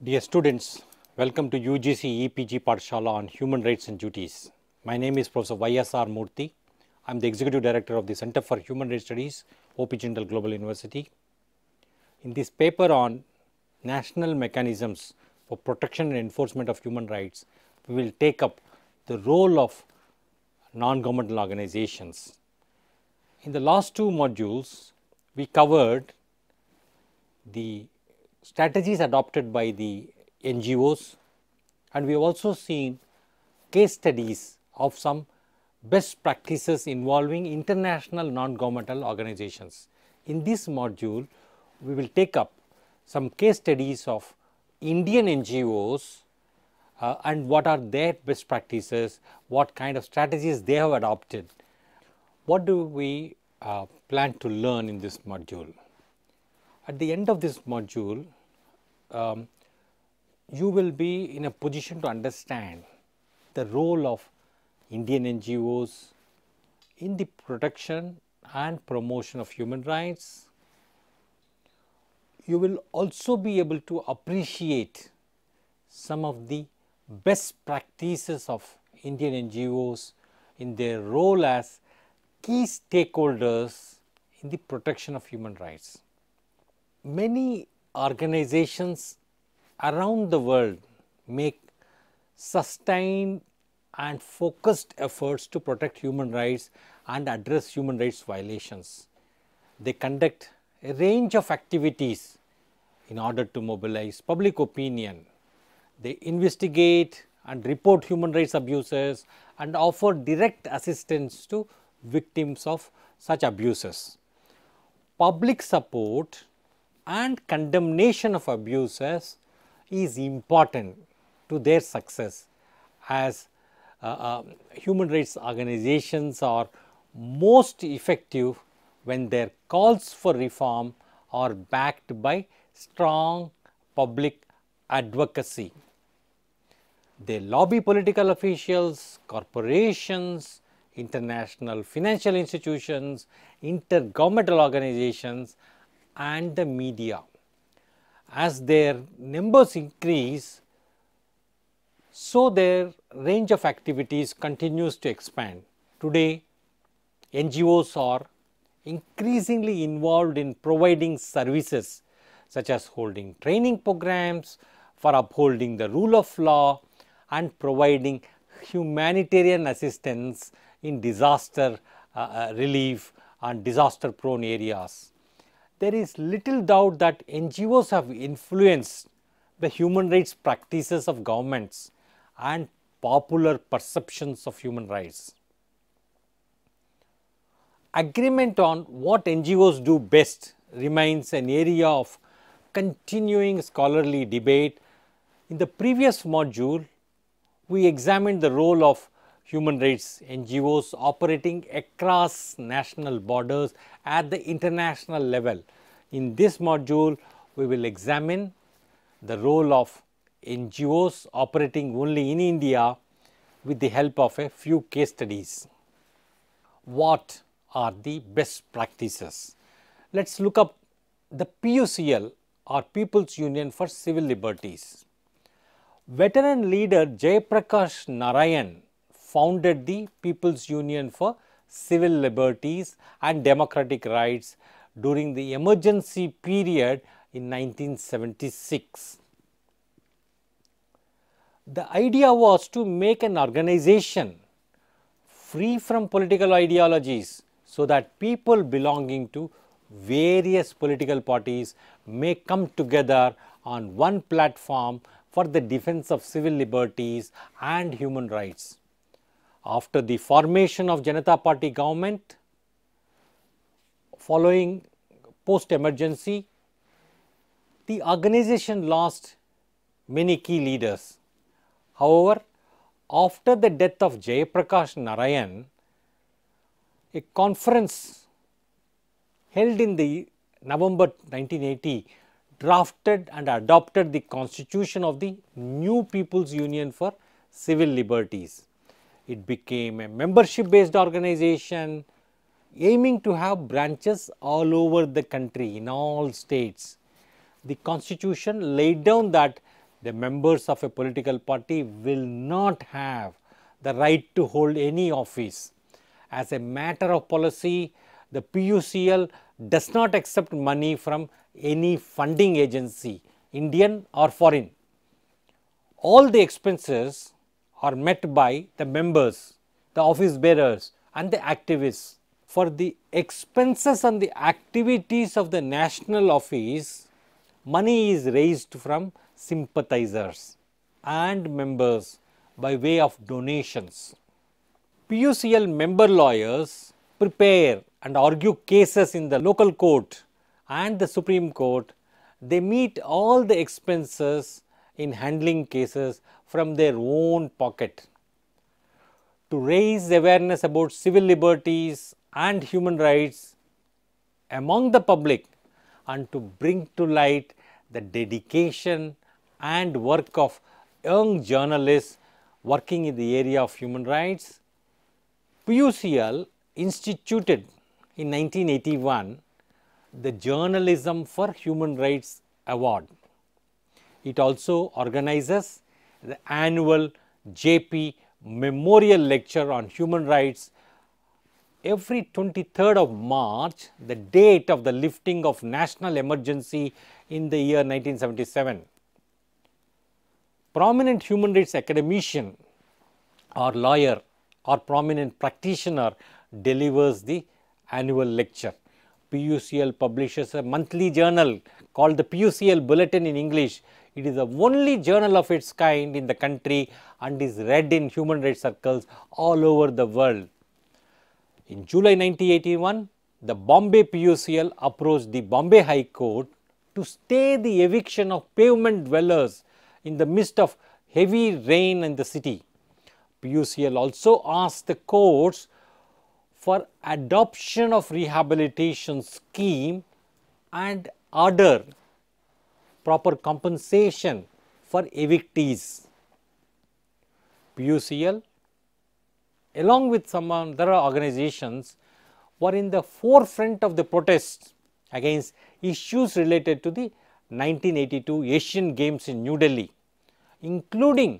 Dear students, welcome to UGC EPG Parshala on Human Rights and Duties. My name is Professor YSR Murthy. I am the Executive Director of the Center for Human Rights Studies, OP Global University. In this paper on national mechanisms for protection and enforcement of human rights, we will take up the role of non-governmental organizations. In the last two modules, we covered the strategies adopted by the NGOs and we have also seen case studies of some best practices involving international non-governmental organizations. In this module, we will take up some case studies of Indian NGOs uh, and what are their best practices, what kind of strategies they have adopted. What do we uh, plan to learn in this module? At the end of this module, um, you will be in a position to understand the role of Indian NGOs in the protection and promotion of human rights. You will also be able to appreciate some of the best practices of Indian NGOs in their role as key stakeholders in the protection of human rights. Many organizations around the world make sustained and focused efforts to protect human rights and address human rights violations. They conduct a range of activities in order to mobilize public opinion. They investigate and report human rights abuses and offer direct assistance to victims of such abuses. Public support and condemnation of abusers is important to their success as uh, uh, human rights organizations are most effective when their calls for reform are backed by strong public advocacy. They lobby political officials, corporations, international financial institutions, intergovernmental organizations and the media. As their numbers increase, so their range of activities continues to expand. Today, NGOs are increasingly involved in providing services such as holding training programs for upholding the rule of law and providing humanitarian assistance in disaster uh, uh relief and disaster prone areas there is little doubt that NGOs have influenced the human rights practices of governments and popular perceptions of human rights. Agreement on what NGOs do best remains an area of continuing scholarly debate. In the previous module, we examined the role of human rights NGOs operating across national borders at the international level. In this module, we will examine the role of NGOs operating only in India with the help of a few case studies. What are the best practices? Let us look up the PUCL or People's Union for Civil Liberties. Veteran leader Jayaprakash Narayan founded the People's Union for Civil Liberties and Democratic Rights during the emergency period in 1976. The idea was to make an organization free from political ideologies so that people belonging to various political parties may come together on one platform for the defense of civil liberties and human rights after the formation of Janata Party government following post emergency, the organization lost many key leaders. However, after the death of Jayaprakash Narayan, a conference held in the November 1980 drafted and adopted the constitution of the new People's Union for Civil Liberties it became a membership based organization aiming to have branches all over the country in all states. The constitution laid down that the members of a political party will not have the right to hold any office. As a matter of policy, the PUCL does not accept money from any funding agency, Indian or foreign. All the expenses are met by the members, the office bearers and the activists for the expenses and the activities of the national office, money is raised from sympathizers and members by way of donations. PUCL member lawyers prepare and argue cases in the local court and the Supreme Court. They meet all the expenses in handling cases from their own pocket. To raise awareness about civil liberties and human rights among the public and to bring to light the dedication and work of young journalists working in the area of human rights, PUCL instituted in 1981 the Journalism for Human Rights Award. It also organizes the annual JP memorial lecture on human rights every 23rd of March, the date of the lifting of national emergency in the year 1977. Prominent human rights academician or lawyer or prominent practitioner delivers the annual lecture. PUCL publishes a monthly journal called the PUCL Bulletin in English it is the only journal of its kind in the country and is read in human rights circles all over the world. In July 1981, the Bombay PUCL approached the Bombay High Court to stay the eviction of pavement dwellers in the midst of heavy rain in the city. PUCL also asked the courts for adoption of rehabilitation scheme and order proper compensation for evictees. PUCL along with some other organizations were in the forefront of the protests against issues related to the 1982 Asian Games in New Delhi, including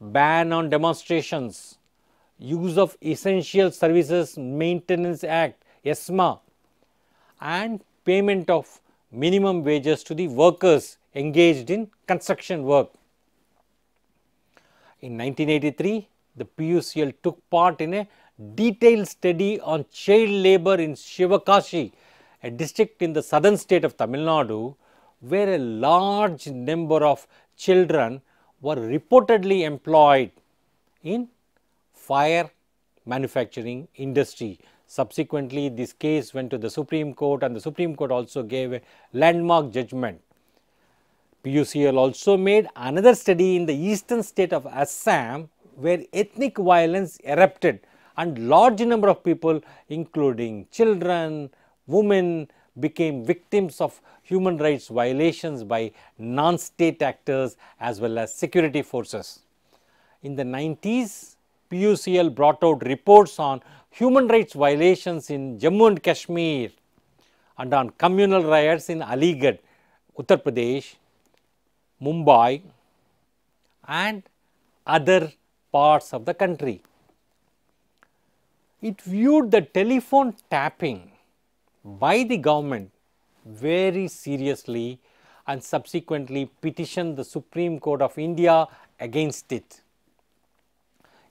ban on demonstrations, use of Essential Services Maintenance Act, ESMA and payment of minimum wages to the workers engaged in construction work. In 1983, the PUCL took part in a detailed study on child labor in Shivakashi, a district in the southern state of Tamil Nadu, where a large number of children were reportedly employed in fire manufacturing industry Subsequently, this case went to the Supreme Court and the Supreme Court also gave a landmark judgment. PUCL also made another study in the eastern state of Assam where ethnic violence erupted and large number of people including children, women became victims of human rights violations by non-state actors as well as security forces. In the 90s, PUCL brought out reports on human rights violations in Jammu and Kashmir and on communal riots in Aligarh, Uttar Pradesh, Mumbai and other parts of the country. It viewed the telephone tapping by the government very seriously and subsequently petitioned the Supreme Court of India against it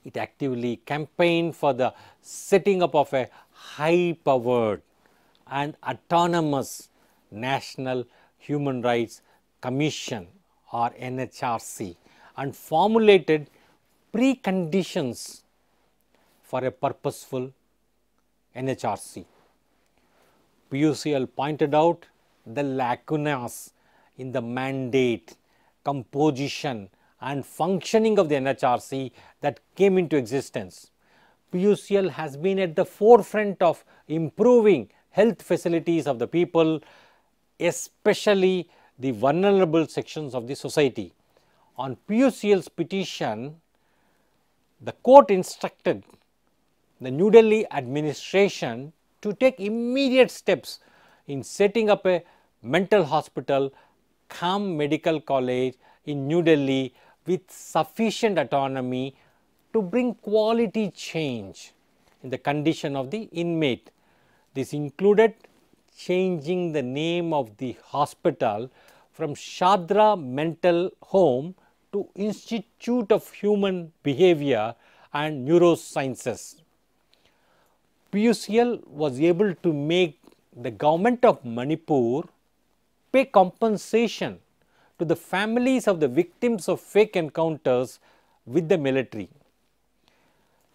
it actively campaigned for the setting up of a high powered and autonomous National Human Rights Commission or NHRC and formulated preconditions for a purposeful NHRC. PUCL pointed out the lacunas in the mandate, composition and functioning of the NHRC that came into existence. PUCL has been at the forefront of improving health facilities of the people, especially the vulnerable sections of the society. On PUCL's petition, the court instructed the New Delhi administration to take immediate steps in setting up a mental hospital, Kham Medical College in New Delhi with sufficient autonomy to bring quality change in the condition of the inmate. This included changing the name of the hospital from Shadra Mental Home to Institute of Human Behavior and Neurosciences. PUCL was able to make the government of Manipur pay compensation to the families of the victims of fake encounters with the military.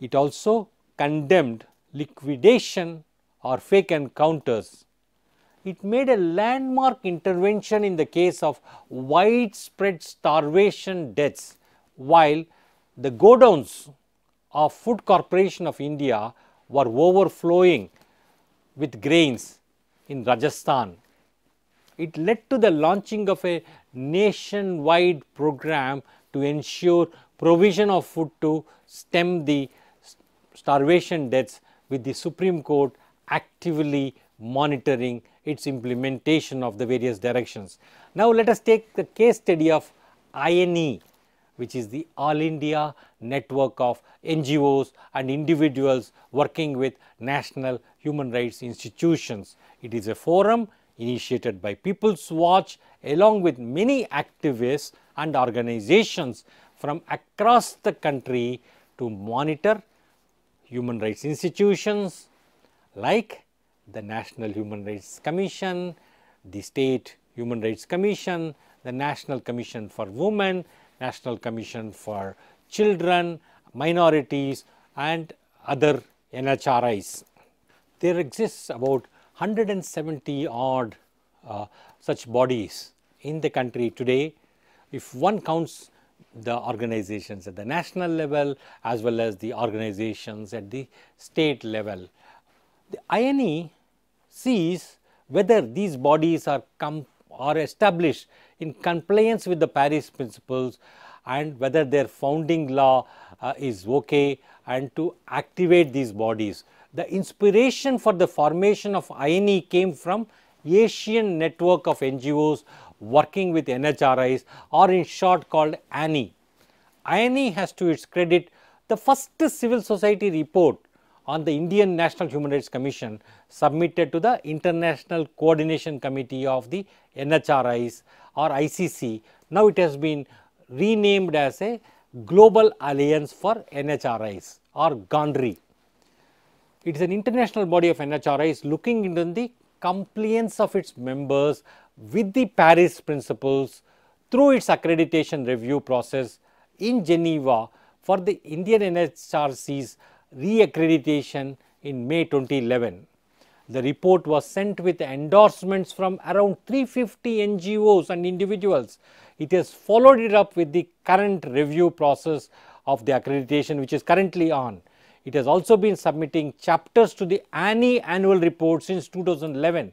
It also condemned liquidation or fake encounters. It made a landmark intervention in the case of widespread starvation deaths, while the godowns of Food Corporation of India were overflowing with grains in Rajasthan. It led to the launching of a nationwide program to ensure provision of food to stem the starvation deaths with the Supreme Court actively monitoring its implementation of the various directions. Now, let us take the case study of INE which is the All India Network of NGOs and individuals working with national human rights institutions. It is a forum initiated by People's Watch along with many activists and organizations from across the country to monitor human rights institutions like the National Human Rights Commission, the State Human Rights Commission, the National Commission for Women, National Commission for Children, Minorities and other NHRIs. There exists about 170 odd uh, such bodies in the country today if one counts the organizations at the national level as well as the organizations at the state level. The INE sees whether these bodies are, are established in compliance with the Paris principles and whether their founding law uh, is okay and to activate these bodies the inspiration for the formation of INE came from Asian network of NGOs working with NHRIs or in short called ANI. INE has to its credit the first civil society report on the Indian National Human Rights Commission submitted to the International Coordination Committee of the NHRIs or ICC. Now, it has been renamed as a Global Alliance for NHRIs or GANDRI it is an international body of is looking into the compliance of its members with the Paris principles through its accreditation review process in Geneva for the Indian NHRC's re-accreditation in May 2011. The report was sent with endorsements from around 350 NGOs and individuals. It has followed it up with the current review process of the accreditation which is currently on. It has also been submitting chapters to the ANI annual report since 2011.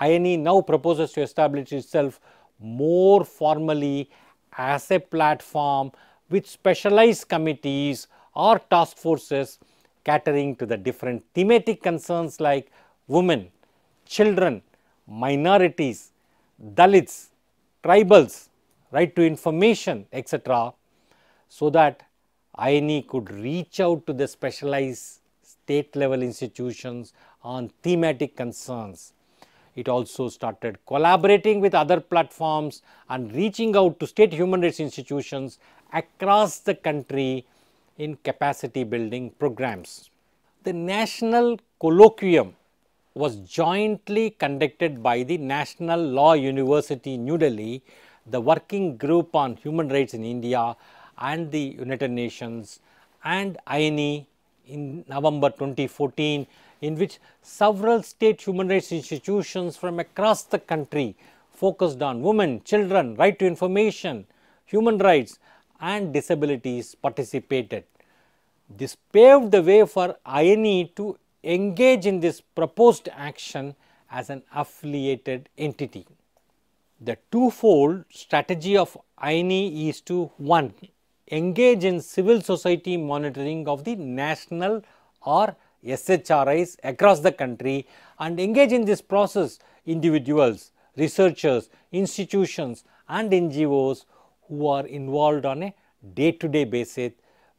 INE now proposes to establish itself more formally as a platform with specialized committees or task forces catering to the different thematic concerns like women, children, minorities, Dalits, tribals, right to information, etc., so that INE could reach out to the specialized state level institutions on thematic concerns. It also started collaborating with other platforms and reaching out to state human rights institutions across the country in capacity building programs. The National Colloquium was jointly conducted by the National Law University New Delhi, the Working Group on Human Rights in India and the United Nations and INE in November 2014 in which several state human rights institutions from across the country focused on women, children, right to information, human rights and disabilities participated. This paved the way for INE to engage in this proposed action as an affiliated entity. The twofold strategy of INE is to 1 engage in civil society monitoring of the national or SHRIs across the country and engage in this process individuals, researchers, institutions and NGOs who are involved on a day to day basis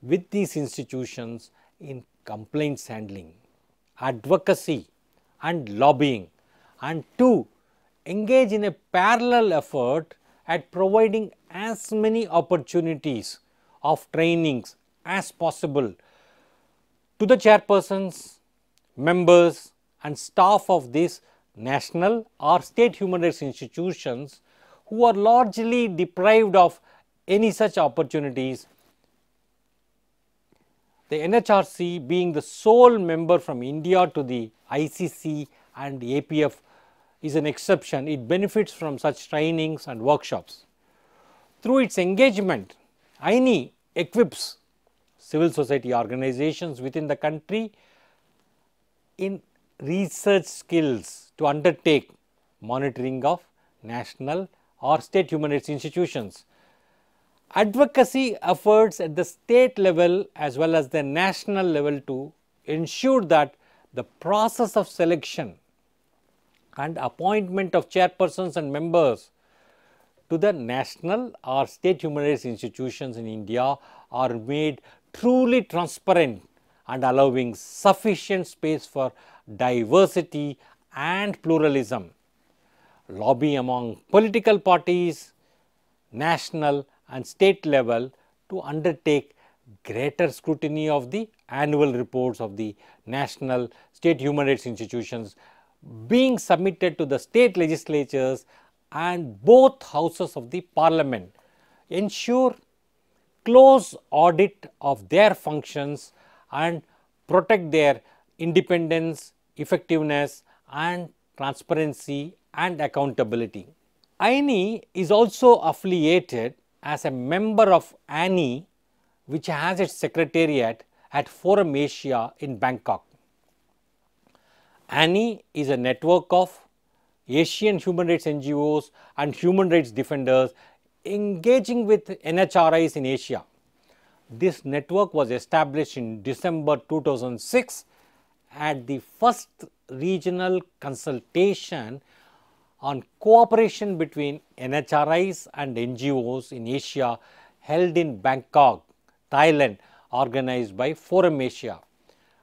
with these institutions in complaints handling, advocacy and lobbying and two engage in a parallel effort at providing as many opportunities of trainings as possible to the chairpersons, members and staff of these national or state human rights institutions who are largely deprived of any such opportunities. The NHRC being the sole member from India to the ICC and APF is an exception. It benefits from such trainings and workshops. Through its engagement, INI equips civil society organizations within the country in research skills to undertake monitoring of national or state human rights institutions. Advocacy efforts at the state level as well as the national level to ensure that the process of selection and appointment of chairpersons and members to the national or state human rights institutions in India are made truly transparent and allowing sufficient space for diversity and pluralism. Lobby among political parties, national and state level to undertake greater scrutiny of the annual reports of the national state human rights institutions being submitted to the state legislatures and both houses of the parliament ensure close audit of their functions and protect their independence, effectiveness and transparency and accountability. INE is also affiliated as a member of ANI which has its secretariat at Forum Asia in Bangkok. ANI is a network of Asian human rights NGOs and human rights defenders engaging with NHRIs in Asia. This network was established in December 2006 at the first regional consultation on cooperation between NHRIs and NGOs in Asia held in Bangkok, Thailand, organized by Forum Asia.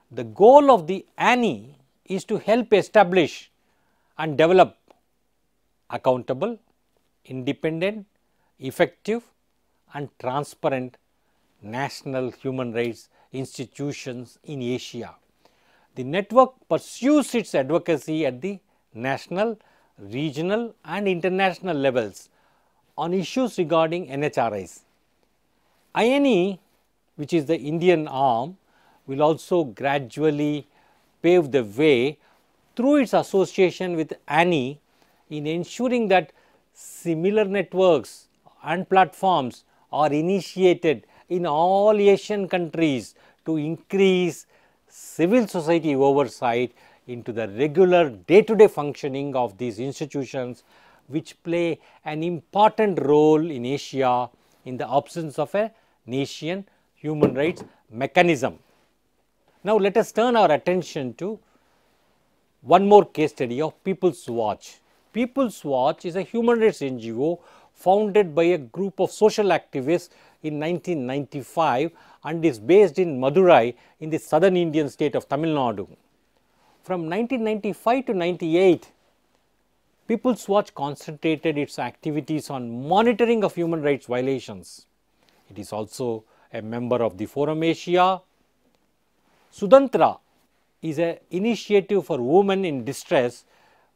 The goal of the ANI is to help establish and develop accountable, independent, effective and transparent national human rights institutions in Asia. The network pursues its advocacy at the national, regional and international levels on issues regarding NHRIs. INE which is the Indian arm will also gradually pave the way through its association with ANI in ensuring that similar networks and platforms are initiated in all Asian countries to increase civil society oversight into the regular day to day functioning of these institutions which play an important role in Asia in the absence of a nation human rights mechanism. Now, let us turn our attention to one more case study of People's Watch. People's Watch is a human rights NGO founded by a group of social activists in 1995 and is based in Madurai in the southern Indian state of Tamil Nadu. From 1995 to 98, People's Watch concentrated its activities on monitoring of human rights violations. It is also a member of the Forum Asia. Sudantra is an initiative for women in distress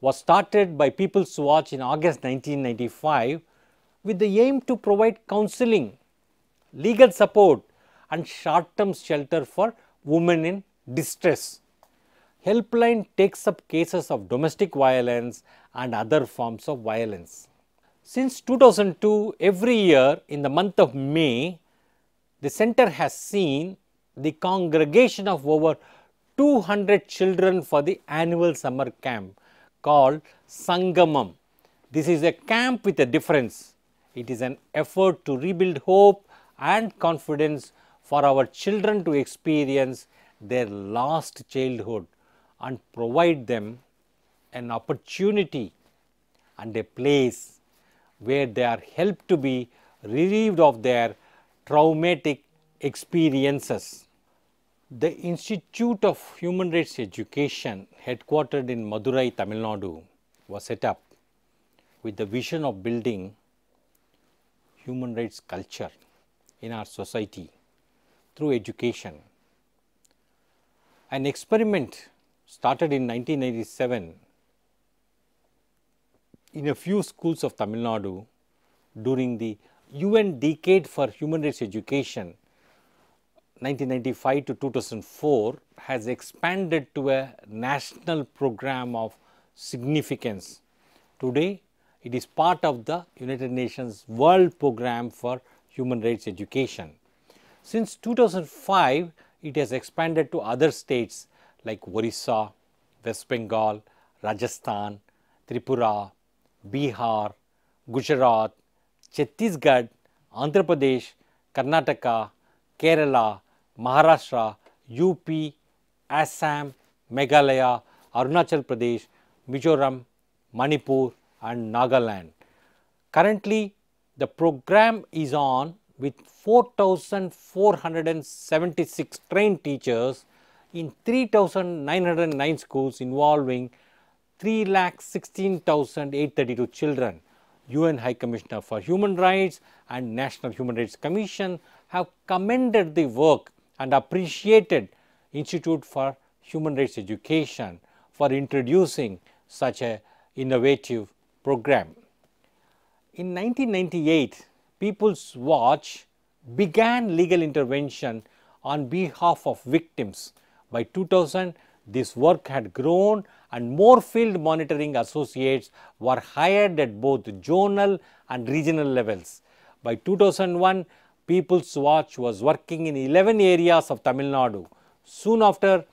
was started by People's Watch in August 1995 with the aim to provide counseling, legal support and short-term shelter for women in distress. Helpline takes up cases of domestic violence and other forms of violence. Since 2002, every year in the month of May, the center has seen the congregation of over 200 children for the annual summer camp called Sangamam. This is a camp with a difference. It is an effort to rebuild hope and confidence for our children to experience their lost childhood and provide them an opportunity and a place where they are helped to be relieved of their traumatic experiences. The Institute of Human Rights Education, headquartered in Madurai, Tamil Nadu, was set up with the vision of building human rights culture in our society through education. An experiment started in 1997 in a few schools of Tamil Nadu during the UN Decade for Human Rights Education 1995 to 2004 has expanded to a national program of significance. Today, it is part of the United Nations World Program for Human Rights Education. Since 2005, it has expanded to other states like Orissa, West Bengal, Rajasthan, Tripura, Bihar, Gujarat, Chhattisgarh, Andhra Pradesh, Karnataka, Kerala, Maharashtra, UP, Assam, Meghalaya, Arunachal Pradesh, Mizoram, Manipur and Nagaland. Currently, the program is on with 4,476 trained teachers in 3,909 schools involving 3,16,832 children. UN High Commissioner for Human Rights and National Human Rights Commission have commended the work and appreciated Institute for Human Rights Education for introducing such an innovative program. In 1998, People's Watch began legal intervention on behalf of victims. By 2000, this work had grown and more field monitoring associates were hired at both zonal and regional levels. By 2001, People's Watch was working in 11 areas of Tamil Nadu. Soon after,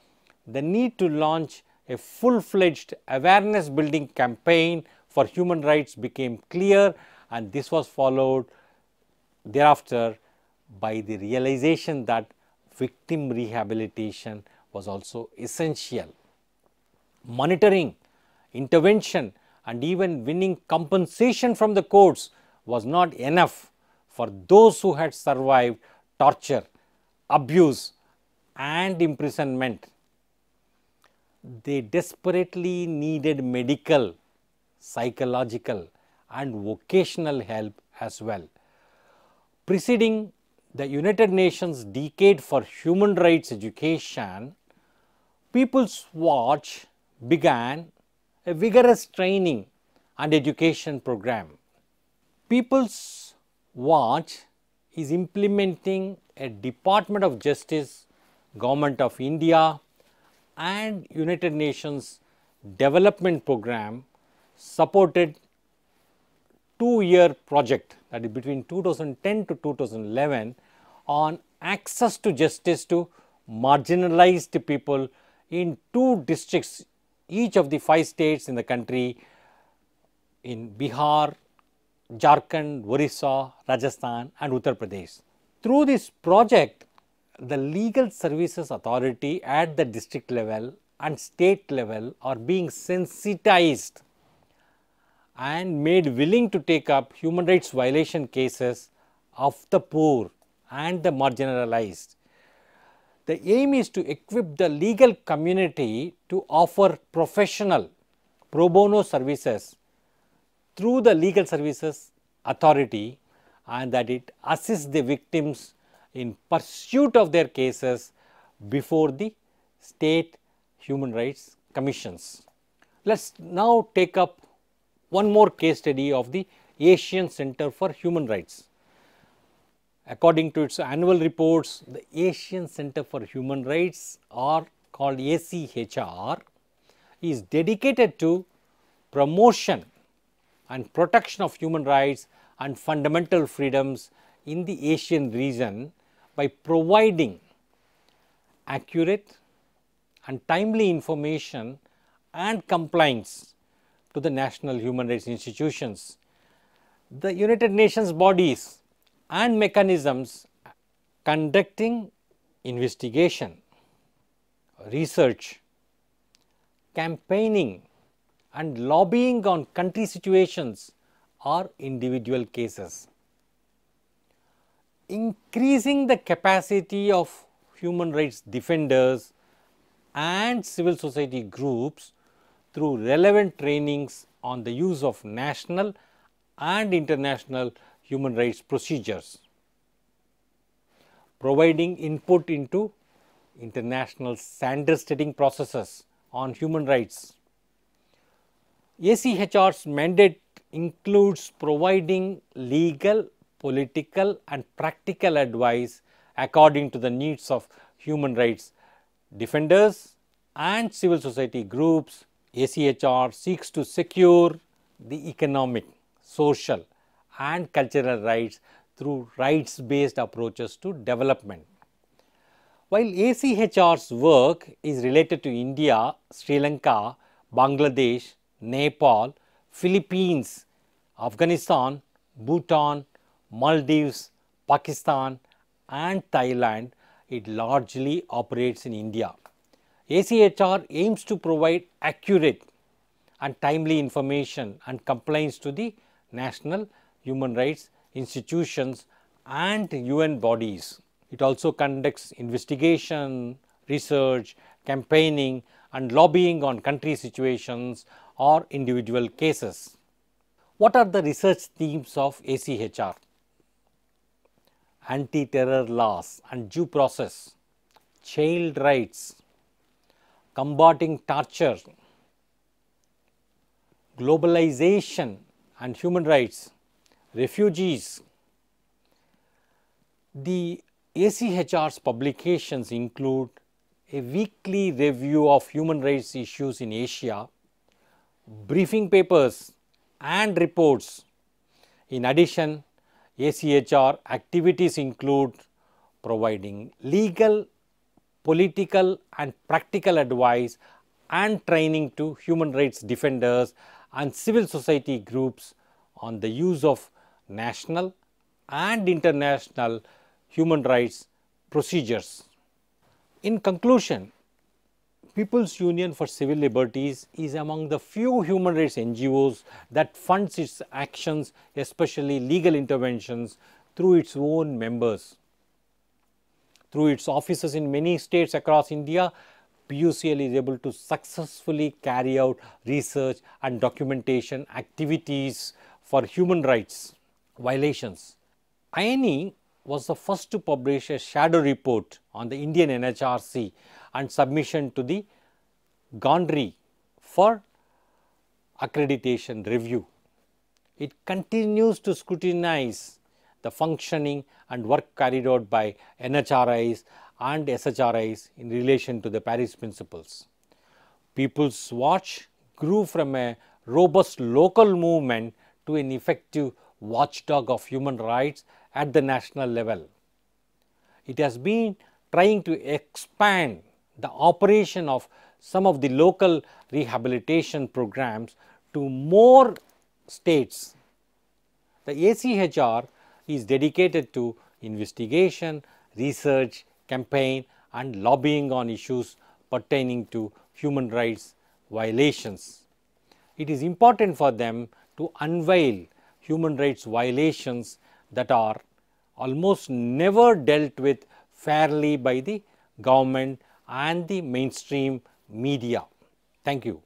the need to launch a full-fledged awareness building campaign for human rights became clear and this was followed thereafter by the realization that victim rehabilitation was also essential. Monitoring, intervention and even winning compensation from the courts was not enough for those who had survived torture, abuse and imprisonment. They desperately needed medical, psychological and vocational help as well. Preceding the United Nations Decade for Human Rights Education, People's Watch began a vigorous training and education program. People's watch is implementing a Department of Justice, Government of India and United Nations development program supported two year project that is between 2010 to 2011 on access to justice to marginalized people in two districts each of the five states in the country in Bihar, Jharkhand, Orissa, Rajasthan and Uttar Pradesh. Through this project, the legal services authority at the district level and state level are being sensitized and made willing to take up human rights violation cases of the poor and the marginalized. The aim is to equip the legal community to offer professional pro bono services through the legal services authority and that it assists the victims in pursuit of their cases before the state human rights commissions. Let us now take up one more case study of the Asian Center for Human Rights. According to its annual reports, the Asian Center for Human Rights or called ACHR is dedicated to promotion and protection of human rights and fundamental freedoms in the Asian region by providing accurate and timely information and compliance to the national human rights institutions. The United Nations bodies and mechanisms conducting investigation, research, campaigning and lobbying on country situations or individual cases. Increasing the capacity of human rights defenders and civil society groups through relevant trainings on the use of national and international human rights procedures, providing input into international standard setting processes on human rights ACHR's mandate includes providing legal, political and practical advice according to the needs of human rights defenders and civil society groups. ACHR seeks to secure the economic, social and cultural rights through rights based approaches to development. While ACHR's work is related to India, Sri Lanka, Bangladesh Nepal, Philippines, Afghanistan, Bhutan, Maldives, Pakistan and Thailand, it largely operates in India. ACHR aims to provide accurate and timely information and complaints to the national human rights institutions and UN bodies. It also conducts investigation, research, campaigning and lobbying on country situations or individual cases. What are the research themes of ACHR? Anti-terror laws and due process, child rights, combating torture, globalization and human rights, refugees. The ACHR's publications include a weekly review of human rights issues in Asia, briefing papers and reports. In addition, ACHR activities include providing legal, political and practical advice and training to human rights defenders and civil society groups on the use of national and international human rights procedures. In conclusion, People's Union for Civil Liberties is among the few human rights NGOs that funds its actions, especially legal interventions, through its own members. Through its offices in many states across India, PUCL is able to successfully carry out research and documentation activities for human rights violations. INE was the first to publish a shadow report on the Indian NHRC and submission to the Gondry for accreditation review. It continues to scrutinize the functioning and work carried out by NHRIs and SHRIs in relation to the Paris principles. People's Watch grew from a robust local movement to an effective watchdog of human rights at the national level. It has been trying to expand the operation of some of the local rehabilitation programs to more states. The ACHR is dedicated to investigation, research, campaign and lobbying on issues pertaining to human rights violations. It is important for them to unveil human rights violations that are almost never dealt with fairly by the government and the mainstream media. Thank you.